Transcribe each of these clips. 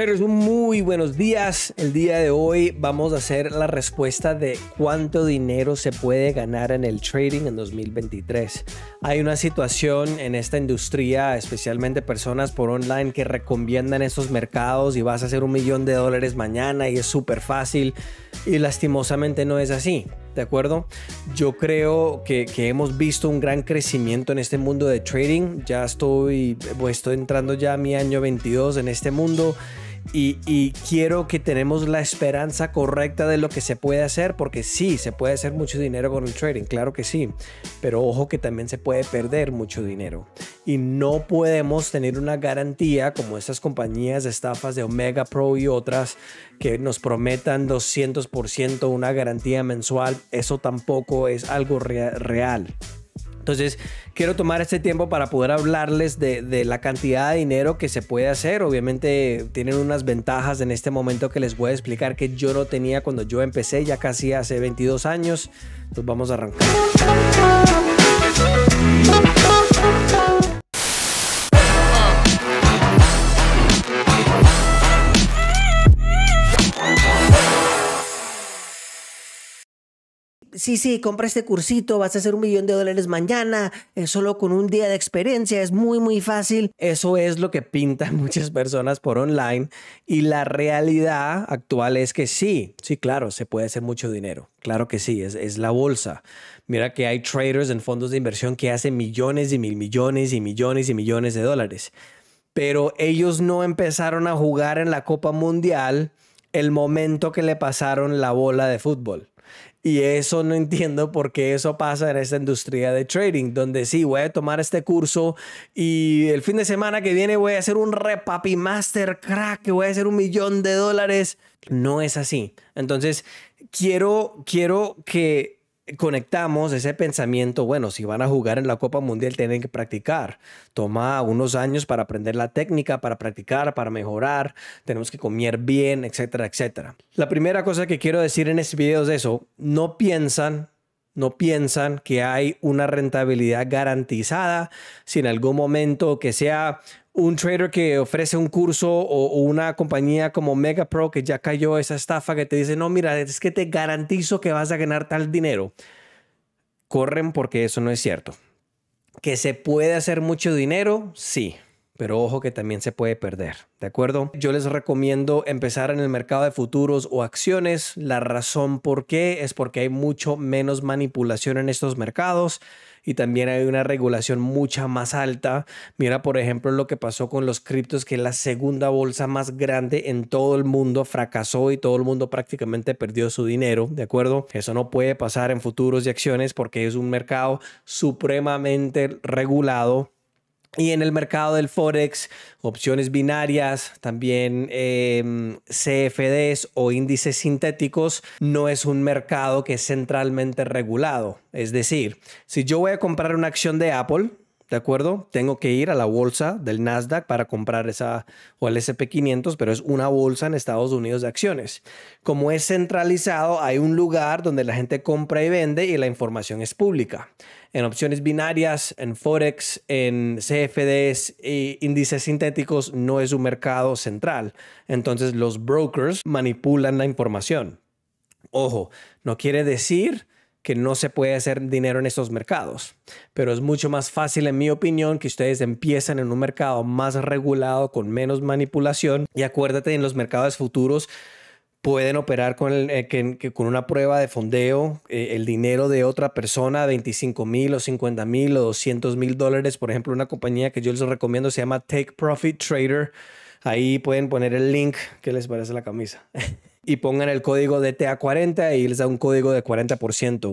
Traders, muy buenos días. El día de hoy vamos a hacer la respuesta de cuánto dinero se puede ganar en el trading en 2023. Hay una situación en esta industria, especialmente personas por online que recomiendan estos mercados y vas a hacer un millón de dólares mañana y es súper fácil y lastimosamente no es así. ¿De acuerdo? Yo creo que, hemos visto un gran crecimiento en este mundo de trading. Ya estoy, pues, estoy entrando ya mi año 22 en este mundo y, quiero que tenemos la esperanza correcta de lo que se puede hacer, porque sí, se puede hacer mucho dinero con el trading, claro que sí, pero ojo que también se puede perder mucho dinero. Y no podemos tener una garantía como esas compañías de estafas de Omega Pro y otras que nos prometan 200% una garantía mensual. Eso tampoco es algo real. Entonces, quiero tomar este tiempo para poder hablarles de, la cantidad de dinero que se puede hacer. Obviamente, tienen unas ventajas en este momento que les voy a explicar que yo no tenía cuando yo empecé, ya casi hace 22 años. Entonces, vamos a arrancar. sí, sí, compra este cursito, vas a hacer un millón de dólares mañana, eh, solo con un día de experiencia, es muy, muy fácil. Eso es lo que pintan muchas personas por online y la realidad actual es que sí, sí, claro, se puede hacer mucho dinero, claro que sí, es la bolsa. Mira que hay traders en fondos de inversión que hacen millones y mil millones y millones y millones de dólares, pero ellos no empezaron a jugar en la Copa Mundial el momento que le pasaron la bola de fútbol. Y eso no entiendo por qué eso pasa en esta industria de trading, donde sí, voy a tomar este curso y el fin de semana que viene voy a hacer un repapi master crack, que voy a hacer un millón de dólares. No es así. Entonces, quiero, quiero que conectamos ese pensamiento, bueno, si van a jugar en la Copa Mundial tienen que practicar. Toma unos años para aprender la técnica, para practicar, para mejorar, tenemos que comer bien, etcétera, etcétera. La primera cosa que quiero decir en este video es eso, no piensan no piensan que hay una rentabilidad garantizada si en algún momento que sea un trader que ofrece un curso o, una compañía como Mega Pro que ya cayó esa estafa que te dice, no, mira, es que te garantizo que vas a ganar tal dinero. Corren porque eso no es cierto. Que se puede hacer mucho dinero, sí, pero ojo que también se puede perder, ¿de acuerdo? Yo les recomiendo empezar en el mercado de futuros o acciones. La razón por qué es porque hay mucho menos manipulación en estos mercados y también hay una regulación mucha más alta. Mira, por ejemplo, lo que pasó con los criptos, que la segunda bolsa más grande en todo el mundo, fracasó y todo el mundo prácticamente perdió su dinero, ¿de acuerdo? Eso no puede pasar en futuros y acciones porque es un mercado supremamente regulado y en el mercado del Forex, opciones binarias, también em, CFDs o índices sintéticos, no es un mercado que es centralmente regulado. Es decir, si yo voy a comprar una acción de Apple, ¿de acuerdo? Tengo que ir a la bolsa del Nasdaq para comprar esa, o el SP500, pero es una bolsa en Estados Unidos de acciones. Como es centralizado, hay un lugar donde la gente compra y vende y la información es pública. En opciones binarias, en Forex, en CFDs e índices sintéticos no es un mercado central. Entonces los brokers manipulan la información. Ojo, no quiere decir que no se puede hacer dinero en estos mercados. Pero es mucho más fácil, en mi opinión, que ustedes empiecen en un mercado más regulado, con menos manipulación. Y acuérdate, en los mercados futuros pueden operar con, eh, con una prueba de fondeo eh, el dinero de otra persona, 25 mil o 50 mil o 200 mil dólares. Por ejemplo, una compañía que yo les recomiendo se llama Take Profit Trader. Ahí pueden poner el link que les parece la camisa. y pongan el código de TA40 y les da un código de 40%.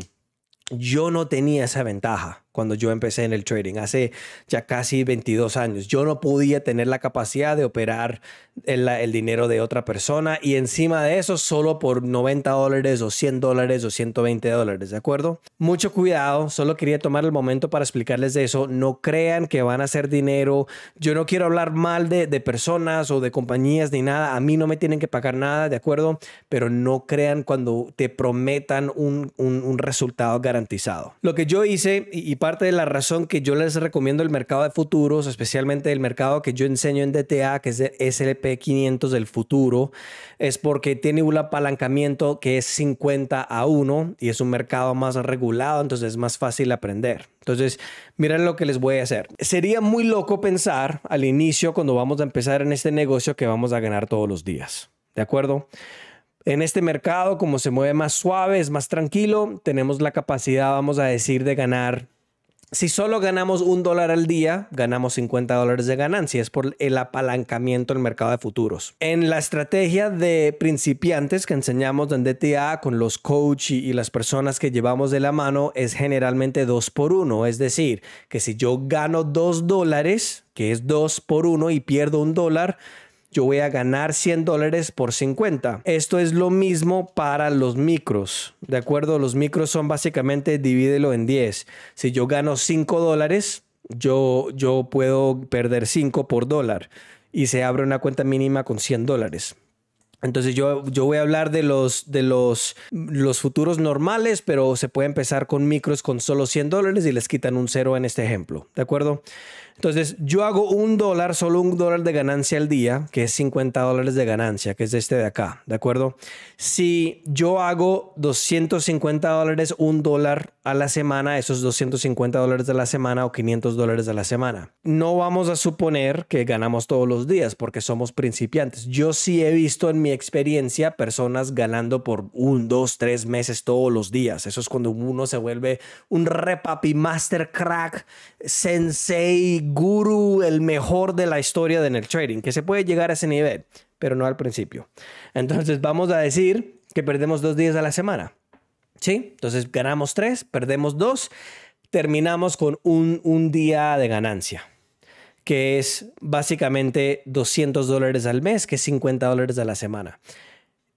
Yo no tenía esa ventaja cuando yo empecé en el trading, hace ya casi 22 años. Yo no podía tener la capacidad de operar el, el dinero de otra persona y encima de eso solo por 90 dólares o 100 dólares o 120 dólares, ¿de acuerdo? Mucho cuidado, solo quería tomar el momento para explicarles de eso. No crean que van a hacer dinero. Yo no quiero hablar mal de, personas o de compañías ni nada. A mí no me tienen que pagar nada, ¿de acuerdo? Pero no crean cuando te prometan un, un, resultado garantizado. Lo que yo hice y, y para parte de la razón que yo les recomiendo el mercado de futuros, especialmente el mercado que yo enseño en DTA, que es el SLP500 del futuro, es porque tiene un apalancamiento que es 50 a 1 y es un mercado más regulado, entonces es más fácil aprender. Entonces, miren lo que les voy a hacer. Sería muy loco pensar al inicio, cuando vamos a empezar en este negocio, que vamos a ganar todos los días. ¿De acuerdo? En este mercado, como se mueve más suave, es más tranquilo, tenemos la capacidad, vamos a decir, de ganar si solo ganamos un dólar al día, ganamos 50 dólares de ganancia. Es por el apalancamiento del mercado de futuros. En la estrategia de principiantes que enseñamos en DTA con los coach y, las personas que llevamos de la mano es generalmente dos por uno, Es decir, que si yo gano dos dólares, que es dos por uno y pierdo un dólar, yo voy a ganar 100 dólares por 50. Esto es lo mismo para los micros, ¿de acuerdo? Los micros son básicamente divídelo en 10. Si yo gano 5 dólares, yo, yo puedo perder 5 por dólar y se abre una cuenta mínima con 100 dólares. Entonces yo, yo voy a hablar de, los, de los, los futuros normales, pero se puede empezar con micros con solo 100 dólares y les quitan un cero en este ejemplo, ¿de acuerdo? Entonces yo hago un dólar, solo un dólar de ganancia al día, que es 50 dólares de ganancia, que es este de acá, ¿de acuerdo? Si yo hago 250 dólares, un dólar a la semana, esos 250 dólares de la semana o 500 dólares de la semana. No vamos a suponer que ganamos todos los días porque somos principiantes. Yo sí he visto en mi experiencia personas ganando por un, dos, tres meses todos los días. Eso es cuando uno se vuelve un repapi master crack, sensei, guru, el mejor de la historia en el trading, que se puede llegar a ese nivel, pero no al principio. Entonces vamos a decir que perdemos dos días a la semana. ¿Sí? Entonces ganamos tres, perdemos dos, terminamos con un, un día de ganancia que es básicamente 200 dólares al mes, que es 50 dólares a la semana.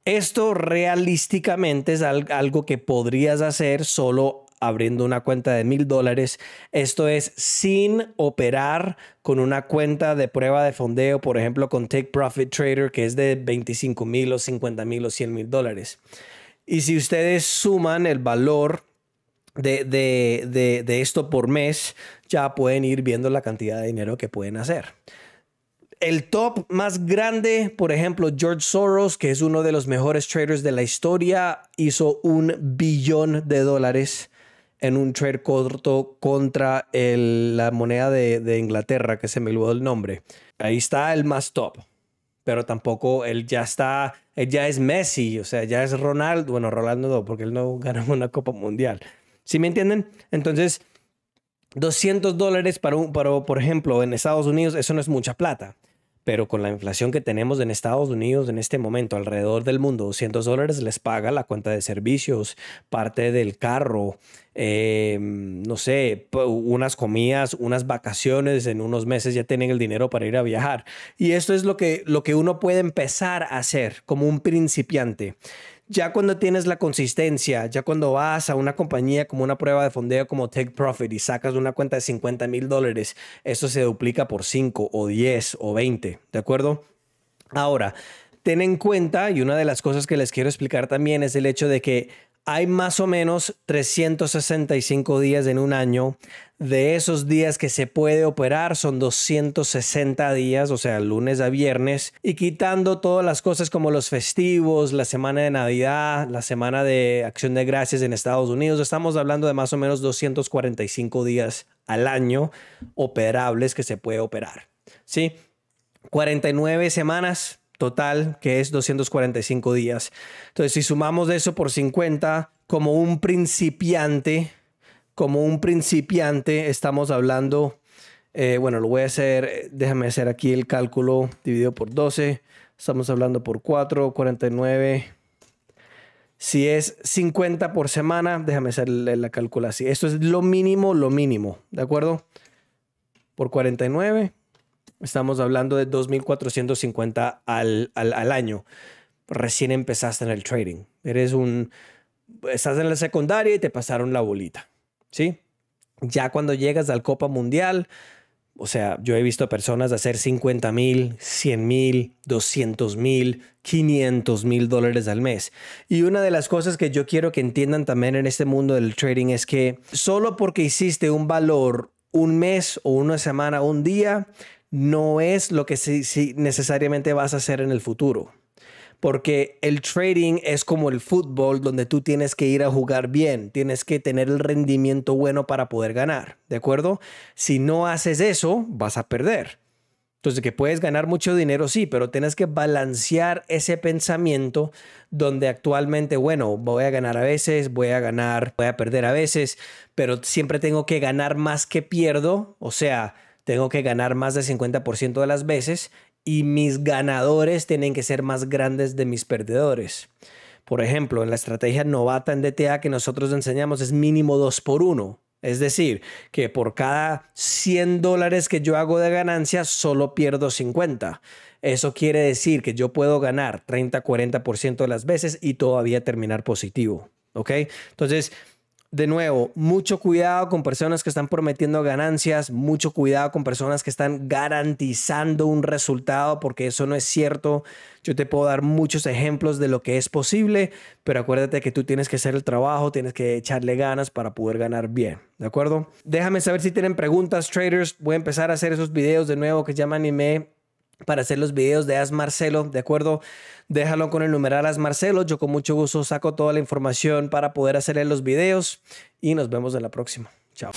Esto realísticamente es algo que podrías hacer solo abriendo una cuenta de mil dólares. Esto es sin operar con una cuenta de prueba de fondeo, por ejemplo, con Take Profit Trader, que es de 25 mil o 50 mil o 100 mil dólares. Y si ustedes suman el valor de, de, esto por mes, ya pueden ir viendo la cantidad de dinero que pueden hacer el top más grande, por ejemplo, George Soros, que es uno de los mejores traders de la historia, hizo un billón de dólares en un trade corto contra la moneda de, Inglaterra, que se me olvidó el nombre. Ahí está el más top, pero tampoco él ya está, él ya es Messi, o sea, ya es Ronaldo, bueno, Ronaldo no, porque él no ganó una Copa Mundial, ¿Sí me entienden? Entonces, 200 dólares para, por ejemplo, en Estados Unidos, eso no es mucha plata. Pero con la inflación que tenemos en Estados Unidos en este momento, alrededor del mundo, 200 dólares les paga la cuenta de servicios, parte del carro, em, no sé, unas comidas, unas vacaciones, en unos meses ya tienen el dinero para ir a viajar. Y esto es lo que, lo que uno puede empezar a hacer como un principiante ya cuando tienes la consistencia, ya cuando vas a una compañía como una prueba de fondeo como Take Profit y sacas una cuenta de 50 mil dólares, eso se duplica por 5 o 10 o 20, ¿de acuerdo? Ahora, ten en cuenta, y una de las cosas que les quiero explicar también es el hecho de que hay más o menos 365 días en un año. De esos días que se puede operar son 260 días, o sea, lunes a viernes, y quitando todas las cosas como los festivos, la semana de Navidad, la semana de Acción de Gracias en Estados Unidos, estamos hablando de más o menos 245 días al año operables que se puede operar. ¿Sí? 49 semanas, total, que es 245 días. Entonces, si sumamos eso por 50, como un principiante, como un principiante, estamos hablando, eh, bueno, lo voy a hacer, déjame hacer aquí el cálculo dividido por 12, estamos hablando por 4, 49. Si es 50 por semana, déjame hacer la así. Esto es lo mínimo, lo mínimo, ¿de acuerdo? Por 49, Estamos hablando de 2.450 al, al, al año. Recién empezaste en el trading. Eres un... Estás en la secundaria y te pasaron la bolita. ¿Sí? Ya cuando llegas al Copa Mundial, o sea, yo he visto personas hacer 50 mil, 100 mil, mil, 500 mil dólares al mes. Y una de las cosas que yo quiero que entiendan también en este mundo del trading es que solo porque hiciste un valor un mes o una semana, un día, no es lo que si necesariamente vas a hacer en el futuro. Porque el trading es como el fútbol donde tú tienes que ir a jugar bien, tienes que tener el rendimiento bueno para poder ganar, ¿de acuerdo? Si no haces eso, vas a perder. Entonces, que puedes ganar mucho dinero, sí, pero tienes que balancear ese pensamiento donde actualmente, bueno, voy a ganar a veces, voy a ganar, voy a perder a veces, pero siempre tengo que ganar más que pierdo. O sea, tengo que ganar más del 50% de las veces y mis ganadores tienen que ser más grandes de mis perdedores. Por ejemplo, en la estrategia novata en DTA que nosotros enseñamos es mínimo 2 por 1. Es decir, que por cada 100 dólares que yo hago de ganancia, solo pierdo 50. Eso quiere decir que yo puedo ganar 30-40% de las veces y todavía terminar positivo. ¿Ok? Entonces, de nuevo, mucho cuidado con personas que están prometiendo ganancias, mucho cuidado con personas que están garantizando un resultado, porque eso no es cierto. Yo te puedo dar muchos ejemplos de lo que es posible, pero acuérdate que tú tienes que hacer el trabajo, tienes que echarle ganas para poder ganar bien, ¿de acuerdo? Déjame saber si tienen preguntas, traders. Voy a empezar a hacer esos videos de nuevo que ya me para hacer los videos de As Marcelo, ¿de acuerdo? Déjalo con el numeral As Marcelo. Yo con mucho gusto saco toda la información para poder hacerle los videos y nos vemos en la próxima. Chao.